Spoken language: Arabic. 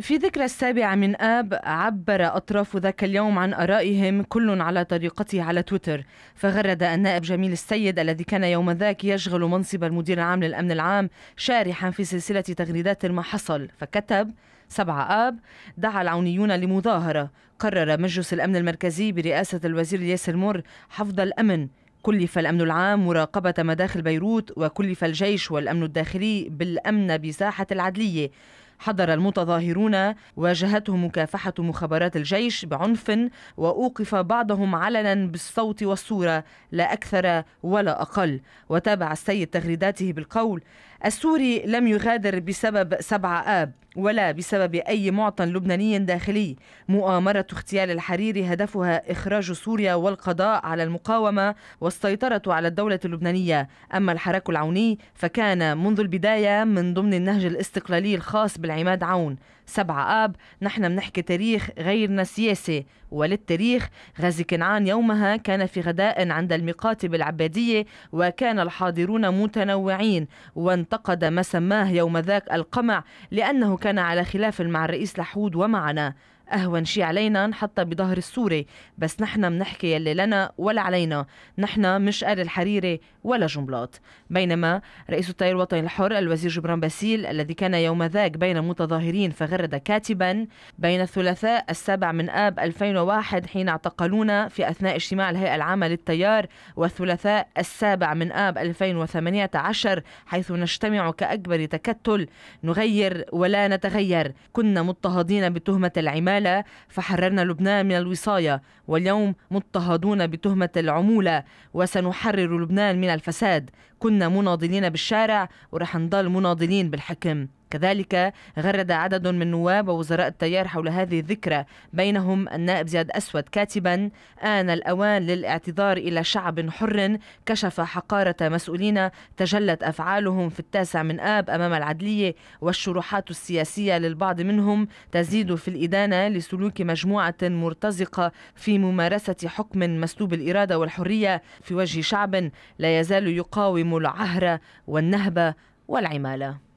في ذكرى السابع من آب عبر أطراف ذاك اليوم عن آرائهم كل على طريقته على تويتر فغرد النائب جميل السيد الذي كان يوم ذاك يشغل منصب المدير العام للأمن العام شارحا في سلسلة تغريدات ما حصل فكتب 7 آب دعا العونيون لمظاهرة قرر مجلس الأمن المركزي برئاسة الوزير ياسر مر حفظ الأمن كلف الأمن العام مراقبة مداخل بيروت وكلف الجيش والأمن الداخلي بالأمن بساحة العدلية حضر المتظاهرون واجهتهم مكافحة مخابرات الجيش بعنف وأوقف بعضهم علنا بالصوت والصورة لا أكثر ولا أقل وتابع السيد تغريداته بالقول السوري لم يغادر بسبب سبعة آب ولا بسبب أي معطى لبناني داخلي مؤامرة اغتيال الحريري هدفها إخراج سوريا والقضاء على المقاومة والسيطرة على الدولة اللبنانية أما الحراك العوني فكان منذ البداية من ضمن النهج الاستقلالي الخاص بالعماد عون سبعة آب نحن بنحكي تاريخ غيرنا سياسي وللتاريخ غازي كنعان يومها كان في غداء عند الميقات بالعبادية وكان الحاضرون متنوعين وانتقد ما سماه يوم ذاك القمع لأنه كان على خلاف مع الرئيس لحود ومعنا أهون شيء علينا نحطها بظهر السوري بس نحن منحكي يلي لنا ولا علينا نحن مش آل الحريري ولا جملات بينما رئيس التيار الوطني الحر الوزير جبران باسيل الذي كان يوم ذاك بين متظاهرين فغرد كاتبا بين الثلاثاء السابع من آب 2001 حين اعتقلونا في أثناء اجتماع الهيئة العامة للتيار والثلاثاء السابع من آب 2018 حيث نجتمع كأكبر تكتل نغير ولا نتغير كنا مضطهدين بتهمة العماد العمالة فحررنا لبنان من الوصاية واليوم مضطهدون بتهمة العمولة وسنحرر لبنان من الفساد كنا مناضلين بالشارع ورح نضل مناضلين بالحكم كذلك غرد عدد من نواب ووزراء التيار حول هذه الذكرى بينهم النائب زياد أسود كاتبا آن الأوان للاعتذار إلى شعب حر كشف حقارة مسؤولين تجلت أفعالهم في التاسع من آب أمام العدلية والشروحات السياسية للبعض منهم تزيد في الإدانة لسلوك مجموعة مرتزقة في ممارسة حكم مسلوب الإرادة والحرية في وجه شعب لا يزال يقاوم العهر والنهب والعمالة